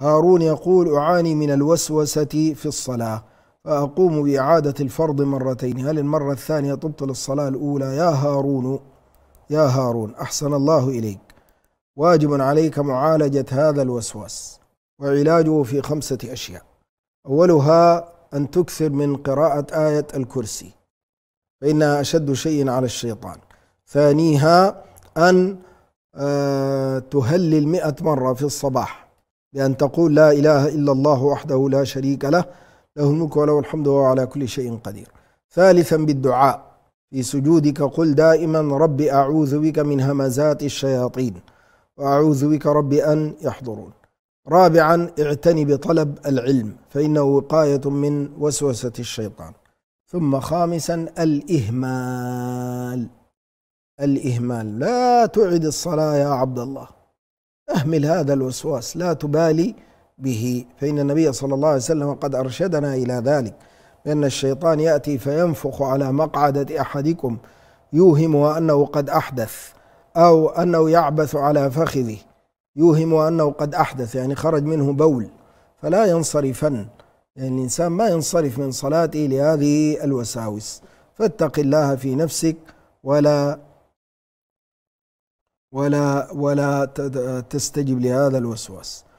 هارون يقول أعاني من الوسوسة في الصلاة فأقوم بإعادة الفرض مرتين هل المرة الثانية تبطل الصلاة الأولى يا هارون يا هارون أحسن الله إليك واجب عليك معالجة هذا الوسواس وعلاجه في خمسة أشياء أولها أن تكثر من قراءة آية الكرسي فإنها أشد شيء على الشيطان ثانيها أن آه، تهلل مئة مرة في الصباح بأن تقول لا إله إلا الله وحده لا شريك له له الملك وله الحمد وهو على كل شيء قدير ثالثا بالدعاء في سجودك قل دائما رب أعوذ بك من همزات الشياطين وأعوذ بك رب أن يحضرون رابعا اعتني بطلب العلم فإنه وقاية من وسوسة الشيطان ثم خامسا الإهمال الإهمال لا تعد الصلاة يا عبد الله اهمل هذا الوسواس لا تبالي به فإن النبي صلى الله عليه وسلم قد أرشدنا إلى ذلك بأن الشيطان يأتي فينفخ على مقعدة أحدكم يوهم أنه قد أحدث أو أنه يعبث على فخذه يوهم أنه قد أحدث يعني خرج منه بول فلا ينصرفن يعني الإنسان ما ينصرف من صلاته لهذه الوساوس فاتق الله في نفسك ولا ولا ولا تستجب لهذا الوسواس